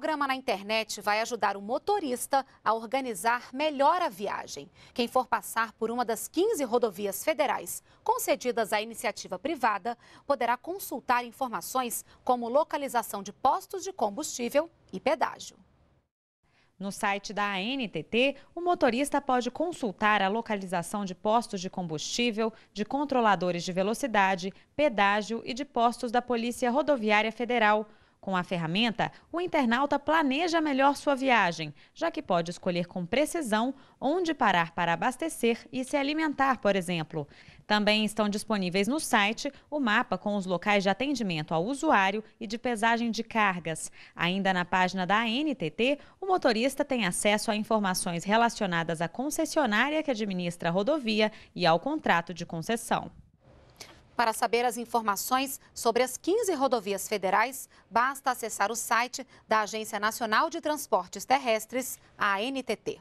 programa na internet vai ajudar o motorista a organizar melhor a viagem. Quem for passar por uma das 15 rodovias federais concedidas à iniciativa privada poderá consultar informações como localização de postos de combustível e pedágio. No site da ANTT, o motorista pode consultar a localização de postos de combustível, de controladores de velocidade, pedágio e de postos da Polícia Rodoviária Federal. Com a ferramenta, o internauta planeja melhor sua viagem, já que pode escolher com precisão onde parar para abastecer e se alimentar, por exemplo. Também estão disponíveis no site o mapa com os locais de atendimento ao usuário e de pesagem de cargas. Ainda na página da ANTT, o motorista tem acesso a informações relacionadas à concessionária que administra a rodovia e ao contrato de concessão. Para saber as informações sobre as 15 rodovias federais, basta acessar o site da Agência Nacional de Transportes Terrestres, a ANTT.